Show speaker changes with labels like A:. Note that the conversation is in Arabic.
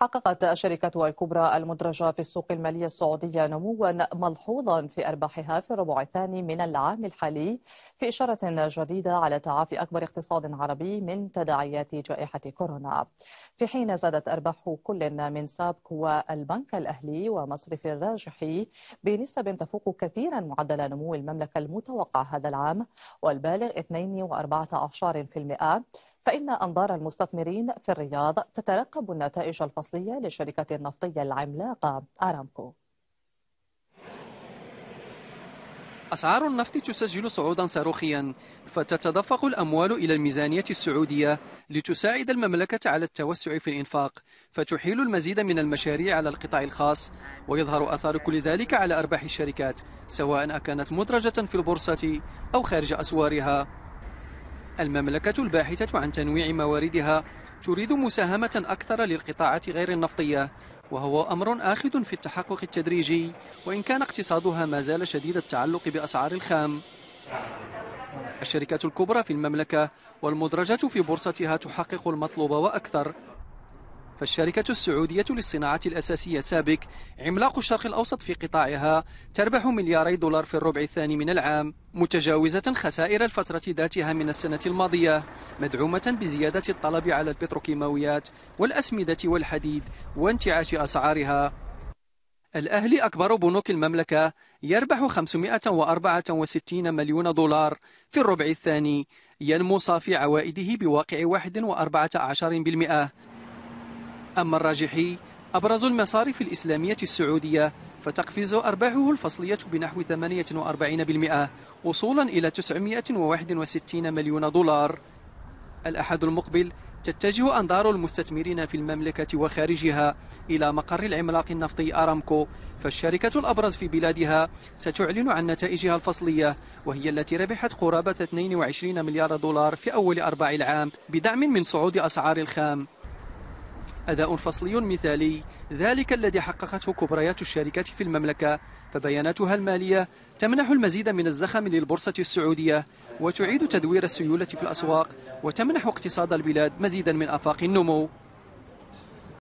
A: حققت شركتها الكبرى المدرجة في السوق المالية السعودية نموا ملحوظا في أرباحها في الربع الثاني من العام الحالي في إشارة جديدة على تعافي أكبر اقتصاد عربي من تداعيات جائحة كورونا في حين زادت أرباح كل من سابك والبنك الأهلي ومصرف الراجحي بنسب تفوق كثيرا معدل نمو المملكة المتوقع هذا العام والبالغ 2.14% فإن أنظار المستثمرين في الرياض تترقب النتائج الفصلية للشركة النفطية العملاقة أرامكو
B: أسعار النفط تسجل صعودا صاروخيا فتتدفق الأموال إلى الميزانية السعودية لتساعد المملكة على التوسع في الإنفاق فتحيل المزيد من المشاريع على القطاع الخاص ويظهر أثار كل ذلك على أرباح الشركات سواء أكانت مدرجة في البورصة أو خارج أسوارها المملكة الباحثة عن تنويع مواردها تريد مساهمة أكثر للقطاعات غير النفطية وهو أمر آخذ في التحقق التدريجي وإن كان اقتصادها ما زال شديد التعلق بأسعار الخام الشركات الكبرى في المملكة والمدرجة في بورصتها تحقق المطلوب وأكثر فالشركة السعودية للصناعة الأساسية سابك عملاق الشرق الأوسط في قطاعها تربح ملياري دولار في الربع الثاني من العام متجاوزة خسائر الفترة ذاتها من السنة الماضية مدعومة بزيادة الطلب على البتروكيماويات والأسمدة والحديد وانتعاش أسعارها الأهلي أكبر بنوك المملكة يربح 564 مليون دولار في الربع الثاني ينمو صافي عوائده بواقع 1.14% أما الراجحي أبرز المصارف الإسلامية السعودية فتقفز أرباحه الفصلية بنحو 48% وصولا إلى 961 مليون دولار الأحد المقبل تتجه أنظار المستثمرين في المملكة وخارجها إلى مقر العملاق النفطي أرامكو فالشركة الأبرز في بلادها ستعلن عن نتائجها الفصلية وهي التي ربحت قرابة 22 مليار دولار في أول أربع العام بدعم من صعود أسعار الخام أداء فصلي مثالي ذلك الذي حققته كبريات الشركات في المملكة فبياناتها المالية تمنح المزيد من الزخم للبورصة السعودية وتعيد تدوير السيولة في الأسواق وتمنح اقتصاد البلاد مزيدا من آفاق النمو